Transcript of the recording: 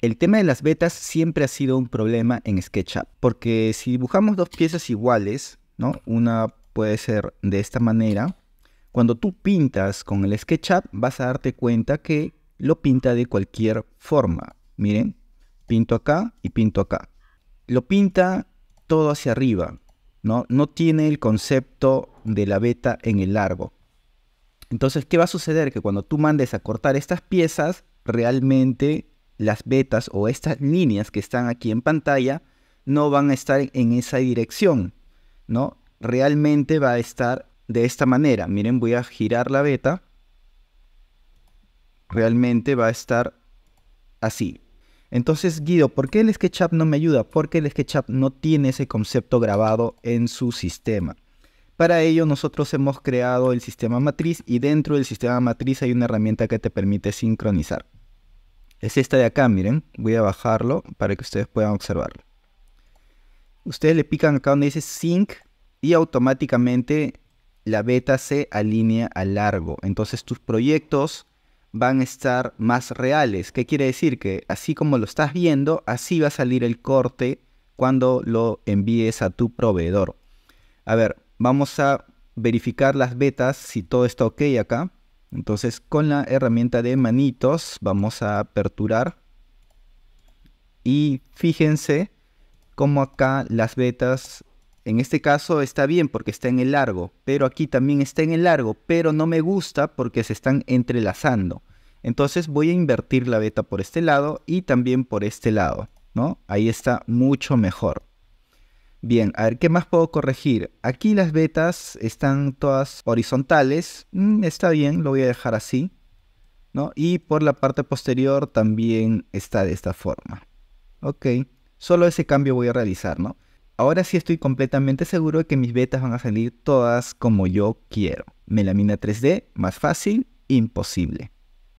El tema de las betas siempre ha sido un problema en SketchUp, porque si dibujamos dos piezas iguales, ¿no? Una puede ser de esta manera. Cuando tú pintas con el SketchUp, vas a darte cuenta que lo pinta de cualquier forma. Miren, pinto acá y pinto acá. Lo pinta todo hacia arriba, ¿no? No tiene el concepto de la beta en el largo. Entonces, ¿qué va a suceder? Que cuando tú mandes a cortar estas piezas, realmente las betas o estas líneas que están aquí en pantalla no van a estar en esa dirección, ¿no? Realmente va a estar de esta manera. Miren, voy a girar la beta. Realmente va a estar así. Entonces, Guido, ¿por qué el SketchUp no me ayuda? Porque el SketchUp no tiene ese concepto grabado en su sistema. Para ello, nosotros hemos creado el sistema matriz y dentro del sistema matriz hay una herramienta que te permite sincronizar. Es esta de acá, miren. Voy a bajarlo para que ustedes puedan observarlo. Ustedes le pican acá donde dice sync y automáticamente la beta se alinea a largo. Entonces tus proyectos van a estar más reales. ¿Qué quiere decir? Que así como lo estás viendo, así va a salir el corte cuando lo envíes a tu proveedor. A ver, vamos a verificar las betas si todo está ok acá. Entonces con la herramienta de manitos vamos a aperturar y fíjense cómo acá las vetas en este caso está bien porque está en el largo, pero aquí también está en el largo, pero no me gusta porque se están entrelazando. Entonces voy a invertir la beta por este lado y también por este lado, ¿no? Ahí está mucho mejor. Bien, a ver, ¿qué más puedo corregir? Aquí las vetas están todas horizontales. Mm, está bien, lo voy a dejar así. ¿no? Y por la parte posterior también está de esta forma. Ok, solo ese cambio voy a realizar, ¿no? Ahora sí estoy completamente seguro de que mis vetas van a salir todas como yo quiero. Melamina 3D, más fácil, imposible.